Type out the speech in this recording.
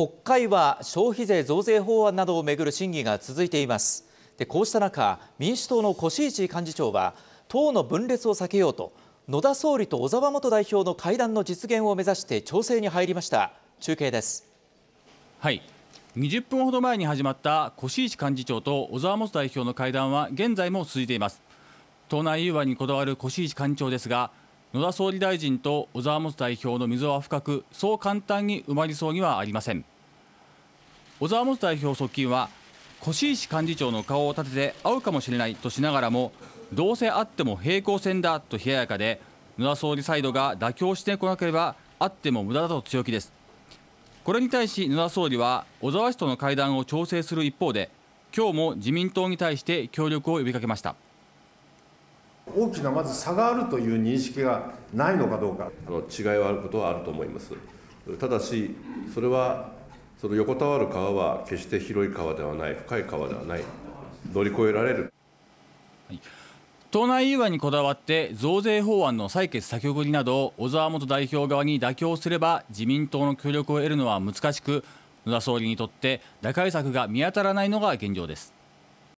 国会は消費税増税法案などをめぐる審議が続いていますでこうした中民主党の越石幹事長は党の分裂を避けようと野田総理と小沢元代表の会談の実現を目指して調整に入りました中継ですはい20分ほど前に始まった越石幹事長と小沢元代表の会談は現在も続いています党内融和にこだわる越石幹事長ですが野田総理大臣と小沢元代表の溝は深くそう簡単に埋まりそうにはありません小沢元代表側近は越石幹事長の顔を立てて会うかもしれないとしながらもどうせあっても平行線だと冷ややかで野田総理サイドが妥協してこなければあっても無駄だと強気ですこれに対し野田総理は小沢氏との会談を調整する一方で今日も自民党に対して協力を呼びかけました大きなまず差があるという認識がないのかどうかあの違いはあることはあると思いますただしそれはその横たわる川は決して広い川ではない深い川ではない乗り越えられる、はい、党内融和にこだわって増税法案の採決先送りなど小沢元代表側に妥協すれば自民党の協力を得るのは難しく野田総理にとって打開策が見当たらないのが現状です